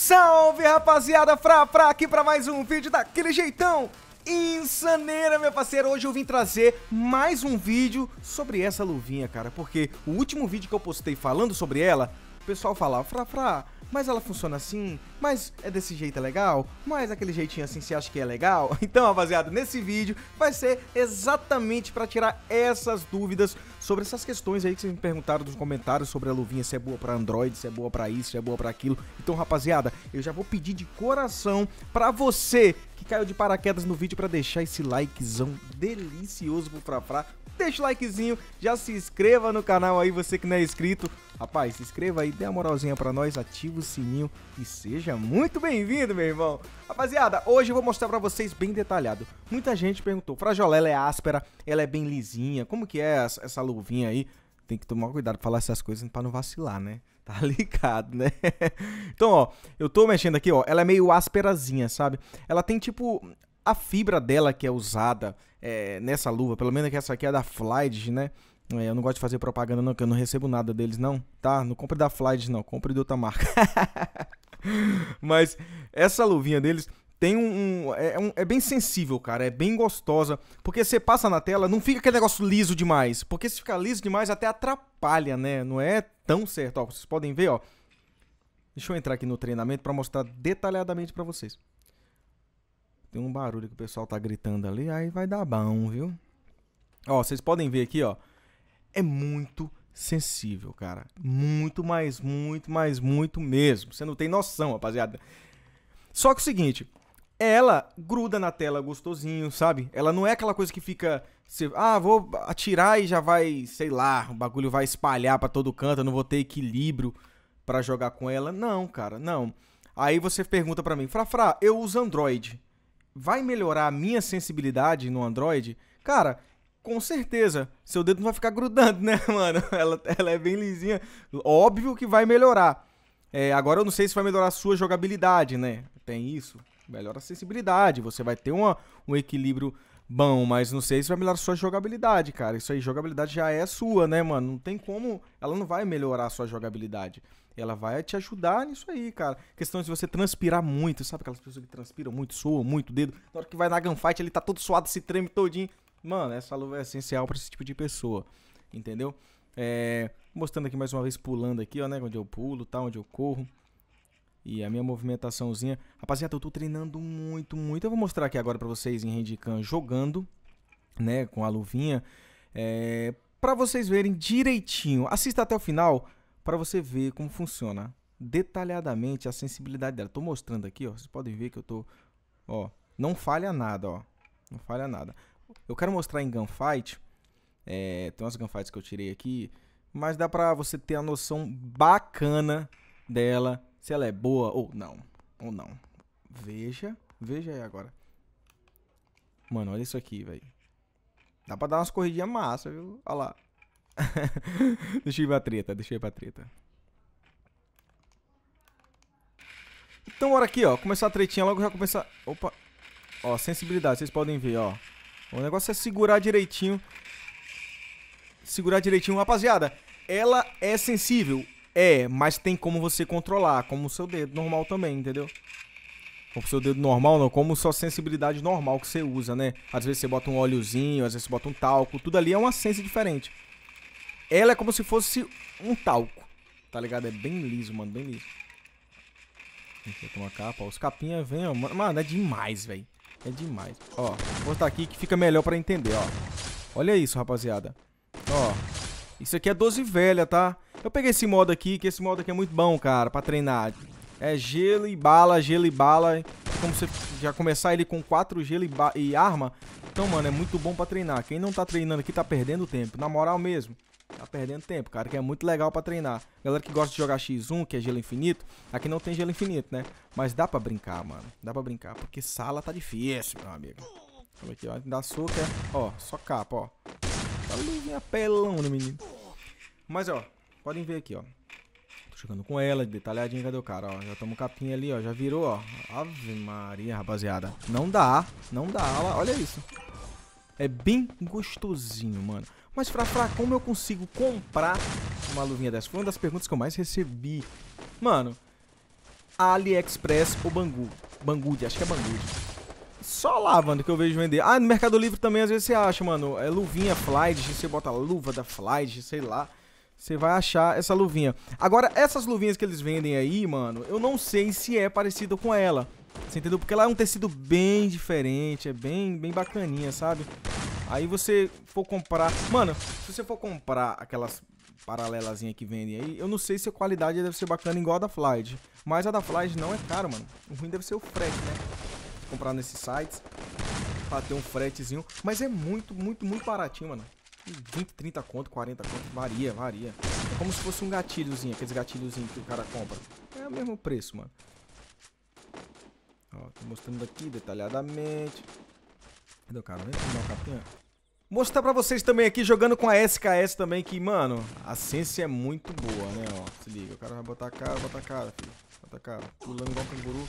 Salve rapaziada, Fra Fra aqui para mais um vídeo daquele jeitão Insaneira, meu parceiro, hoje eu vim trazer mais um vídeo sobre essa luvinha, cara Porque o último vídeo que eu postei falando sobre ela, o pessoal falava Fra Fra, mas ela funciona assim, mas é desse jeito é legal, mas aquele jeitinho assim você acha que é legal? Então, rapaziada, nesse vídeo vai ser exatamente para tirar essas dúvidas sobre essas questões aí que vocês me perguntaram nos comentários sobre a luvinha, se é boa para Android, se é boa para isso, se é boa para aquilo. Então, rapaziada, eu já vou pedir de coração para você que caiu de paraquedas no vídeo para deixar esse likezão delicioso pro Frafrá. Deixa o likezinho, já se inscreva no canal aí, você que não é inscrito. Rapaz, se inscreva aí, dê uma moralzinha pra nós, ativa o sininho e seja muito bem-vindo, meu irmão. Rapaziada, hoje eu vou mostrar pra vocês bem detalhado. Muita gente perguntou, Frajola, ela é áspera, ela é bem lisinha, como que é essa luvinha aí? Tem que tomar cuidado pra falar essas coisas pra não vacilar, né? Tá ligado, né? então, ó, eu tô mexendo aqui, ó, ela é meio ásperazinha, sabe? Ela tem tipo a fibra dela que é usada é, nessa luva, pelo menos que essa aqui é da Flyd, né? É, eu não gosto de fazer propaganda, não, que eu não recebo nada deles, não. Tá? Não compre da Flight, não. Compre de outra marca. Mas essa luvinha deles tem um, um, é, é, um, é, bem sensível, cara. É bem gostosa. Porque você passa na tela, não fica aquele negócio liso demais. Porque se ficar liso demais, até atrapalha, né? Não é tão certo. Ó, vocês podem ver, ó. Deixa eu entrar aqui no treinamento para mostrar detalhadamente para vocês. Tem um barulho que o pessoal tá gritando ali, aí vai dar bom, viu? Ó, vocês podem ver aqui, ó é muito sensível, cara. Muito, mais, muito, mais, muito mesmo. Você não tem noção, rapaziada. Só que o seguinte, ela gruda na tela gostosinho, sabe? Ela não é aquela coisa que fica. Você, ah, vou atirar e já vai, sei lá, o bagulho vai espalhar para todo canto, eu não vou ter equilíbrio para jogar com ela. Não, cara, não. Aí você pergunta para mim, Frafra, eu uso Android. Vai melhorar a minha sensibilidade no Android? Cara, com certeza, seu dedo não vai ficar grudando, né, mano? Ela, ela é bem lisinha. Óbvio que vai melhorar. É, agora eu não sei se vai melhorar a sua jogabilidade, né? Tem isso. Melhora a sensibilidade. Você vai ter uma, um equilíbrio bom, mas não sei se vai melhorar a sua jogabilidade, cara. Isso aí, jogabilidade já é sua, né, mano? Não tem como. Ela não vai melhorar a sua jogabilidade. Ela vai te ajudar nisso aí, cara. Questão de é você transpirar muito, sabe aquelas pessoas que transpiram muito, soam muito o dedo. Na hora que vai na gunfight, ele tá todo suado, se treme todinho. Mano, essa luva é essencial para esse tipo de pessoa, entendeu? É, mostrando aqui mais uma vez, pulando aqui, ó, né? Onde eu pulo, tá? Onde eu corro. E a minha movimentaçãozinha. Rapaziada, eu tô treinando muito, muito. Eu vou mostrar aqui agora pra vocês em Handicam jogando, né? Com a luvinha. É, pra vocês verem direitinho. Assista até o final pra você ver como funciona detalhadamente a sensibilidade dela. Tô mostrando aqui, ó. Vocês podem ver que eu tô... Ó, não falha nada, ó. Não falha nada. Eu quero mostrar em gunfight. É, tem umas gunfights que eu tirei aqui. Mas dá pra você ter a noção bacana dela. Se ela é boa ou não. Ou não. Veja. Veja aí agora. Mano, olha isso aqui, velho. Dá pra dar umas corridinhas massa, viu? Olha lá. deixa eu ir pra treta, deixa eu ir pra treta. Então, bora aqui, ó. Começar a tretinha, logo já começar... Opa. Ó, sensibilidade, vocês podem ver, ó. O negócio é segurar direitinho. Segurar direitinho. Rapaziada, ela é sensível. É, mas tem como você controlar, como o seu dedo normal também, entendeu? Como o seu dedo normal, não, como sua sensibilidade normal que você usa, né? Às vezes você bota um óleozinho, às vezes você bota um talco, tudo ali é uma sensação diferente. Ela é como se fosse um talco, tá ligado? É bem liso, mano, bem liso. Aqui tem uma capa, os capinhas vêm, mano, mano, é demais, velho. É demais. Ó, vou botar aqui que fica melhor pra entender, ó. Olha isso, rapaziada. Ó, isso aqui é 12 velha, tá? Eu peguei esse modo aqui, que esse modo aqui é muito bom, cara, pra treinar. É gelo e bala, gelo e bala. Como você já começar ele com 4 gelo e, e arma. Então, mano, é muito bom pra treinar. Quem não tá treinando aqui tá perdendo tempo, na moral mesmo. Tá perdendo tempo, cara, que é muito legal para treinar. Galera que gosta de jogar X1, que é gelo infinito, aqui não tem gelo infinito, né? Mas dá para brincar, mano. Dá para brincar, porque sala tá difícil, meu amigo. Olha aqui, ó, dá açúcar, é, ó, só capa, ó. Tá livinha é pelão no né, menino. Mas, ó, podem ver aqui, ó. Tô jogando com ela, detalhadinho, cadê o cara, ó? Já tomou capinha ali, ó, já virou, ó. Ave Maria, rapaziada. Não dá, não dá, olha isso. É bem gostosinho, mano. Mas, Frafra, como eu consigo comprar uma luvinha dessa? Foi uma das perguntas que eu mais recebi. Mano, AliExpress ou Bangu? Banggood, acho que é Banggood. Só lá, mano, que eu vejo vender. Ah, no Mercado Livre também às vezes você acha, mano. É luvinha Flyd, você bota luva da Flyd, sei lá. Você vai achar essa luvinha. Agora, essas luvinhas que eles vendem aí, mano, eu não sei se é parecido com ela. Você entendeu? Porque lá é um tecido bem diferente, é bem, bem bacaninha, sabe? Aí você for comprar... Mano, se você for comprar aquelas paralelazinhas que vendem aí, eu não sei se a qualidade deve ser bacana igual a da Flyde. Mas a da Flyde não é caro, mano. O ruim deve ser o frete, né? Comprar nesses sites pra ter um fretezinho. Mas é muito, muito, muito baratinho, mano. 20, 30 conto, 40 conto, varia, varia. É como se fosse um gatilhozinho, aqueles gatilhozinhos que o cara compra. É o mesmo preço, mano. Ó, tô mostrando aqui detalhadamente. Cadê o cara? Vem tomar uma capinha. Mostrar pra vocês também aqui, jogando com a SKS também, que, mano, a ciência é muito boa, né, ó. Se liga, o cara vai botar a cara, botar a cara, filho. Bota a cara, pulando igual um canguru.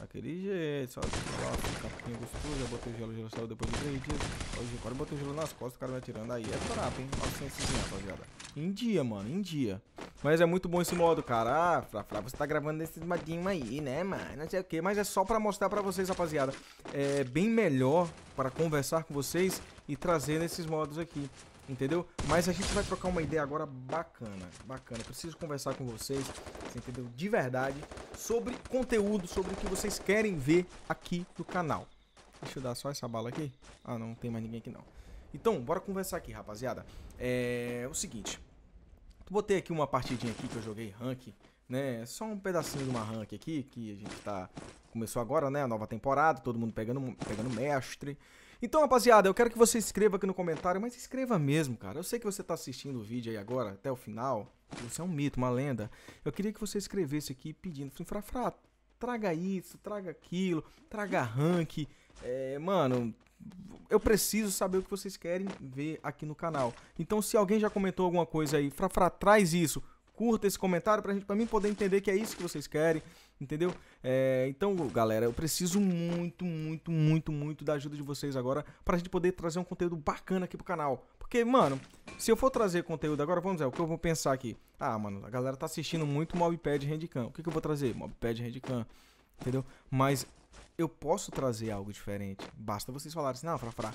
Daquele jeito, só lá, capinha gostoso, já botei o gelo, gelo saiu depois de três dias. Hoje agora botei o gelo nas costas, o cara vai atirando aí. É barato, hein? 900, rapaziada. Em dia, mano, em dia. Mas é muito bom esse modo, cara. Ah, Fra, Fra, você tá gravando nesse modinho aí, né, mano? Não sei o que, mas é só pra mostrar pra vocês, rapaziada. É bem melhor para conversar com vocês e trazer nesses modos aqui, entendeu? Mas a gente vai trocar uma ideia agora bacana, bacana. Preciso conversar com vocês, você entendeu? De verdade, sobre conteúdo, sobre o que vocês querem ver aqui no canal. Deixa eu dar só essa bala aqui. Ah, não, não tem mais ninguém aqui não. Então, bora conversar aqui, rapaziada. É o seguinte, Botei aqui uma partidinha aqui que eu joguei rank, né? Só um pedacinho de uma rank aqui, que a gente tá... Começou agora, né? A nova temporada, todo mundo pegando, pegando mestre. Então, rapaziada, eu quero que você escreva aqui no comentário, mas escreva mesmo, cara. Eu sei que você tá assistindo o vídeo aí agora, até o final. Você é um mito, uma lenda. Eu queria que você escrevesse aqui pedindo, assim, frafra, traga isso, traga aquilo, traga rank. É, mano, eu preciso saber o que vocês querem ver aqui no canal. Então, se alguém já comentou alguma coisa aí, fra, fra traz isso. Curta esse comentário pra, gente, pra mim poder entender que é isso que vocês querem, entendeu? É, então, galera, eu preciso muito, muito, muito, muito da ajuda de vocês agora pra gente poder trazer um conteúdo bacana aqui pro canal. Porque, mano, se eu for trazer conteúdo agora, vamos ver, o que eu vou pensar aqui? Ah, mano, a galera tá assistindo muito Mobpad Handicam. O que, que eu vou trazer? Mobpad Handicam, entendeu? Mas eu posso trazer algo diferente. Basta vocês falarem assim, não, Frafra,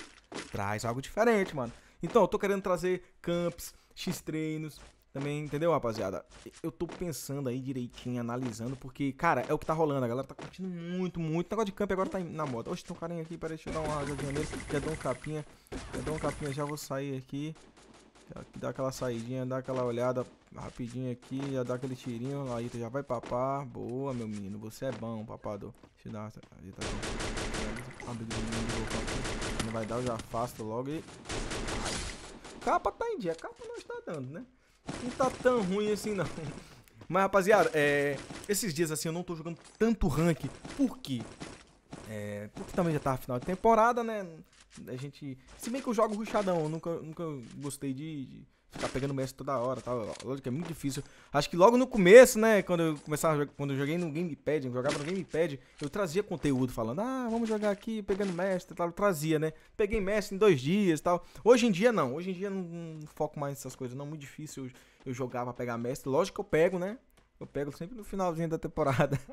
traz algo diferente, mano. Então, eu tô querendo trazer camps, X-treinos, também, entendeu, rapaziada? Eu tô pensando aí direitinho, analisando, porque, cara, é o que tá rolando. A galera tá curtindo muito, muito. O negócio de camp agora tá na moda. Oxe, tem um carinha aqui, peraí, deixa eu dar uma jogadinha nele. Já dou um capinha, já dou um capinha, já vou sair aqui. Dá aquela saidinha, dá aquela olhada rapidinho aqui, já dá aquele tirinho. Aí tu já vai papar. Boa, meu menino. Você é bom, papado. Deixa eu dar uma... Não vai dar, eu já afasto logo e... Capa tá em dia. Capa não está dando, né? Não tá tão ruim assim, não. Mas, rapaziada, é... esses dias assim eu não tô jogando tanto rank. Por quê? É... Porque também já tava tá final de temporada, né? a gente. Se bem que eu jogo ruxadão, eu nunca, nunca gostei de, de ficar pegando mestre toda hora tal. Tá? Lógico que é muito difícil. Acho que logo no começo, né? Quando eu começava quando eu joguei no Gamepad, eu jogava no Gamepad, eu trazia conteúdo falando, ah, vamos jogar aqui pegando mestre tal. Eu trazia, né? Peguei mestre em dois dias tal. Hoje em dia não, hoje em dia não, não foco mais nessas coisas, não. Muito difícil eu, eu jogar pra pegar mestre. Lógico que eu pego, né? Eu pego sempre no finalzinho da temporada.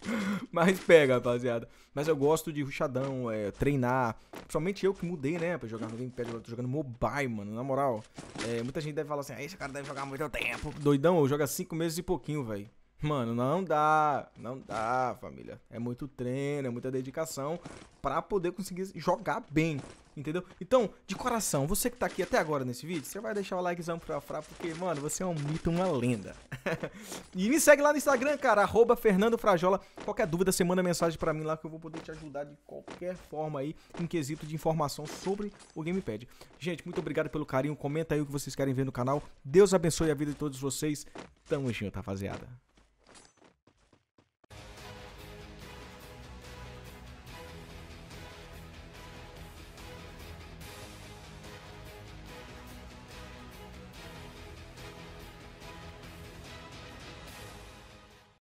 Mas pega, rapaziada. Mas eu gosto de ruxadão, é, treinar. Principalmente eu que mudei, né, pra jogar no Gamepad. Agora tô jogando mobile, mano. Na moral, é, muita gente deve falar assim, ah, esse cara deve jogar muito tempo. Doidão, eu jogo há 5 meses e pouquinho, velho. Mano, não dá, não dá, família. É muito treino, é muita dedicação para poder conseguir jogar bem, entendeu? Então, de coração, você que tá aqui até agora nesse vídeo, você vai deixar o likezão pra Frá, porque, mano, você é um mito, uma lenda. e me segue lá no Instagram, cara, arroba Fernando Frajola. Qualquer dúvida, você manda mensagem para mim lá que eu vou poder te ajudar de qualquer forma aí, em quesito de informação sobre o Gamepad. Gente, muito obrigado pelo carinho, comenta aí o que vocês querem ver no canal. Deus abençoe a vida de todos vocês. Tamo junto, rapaziada.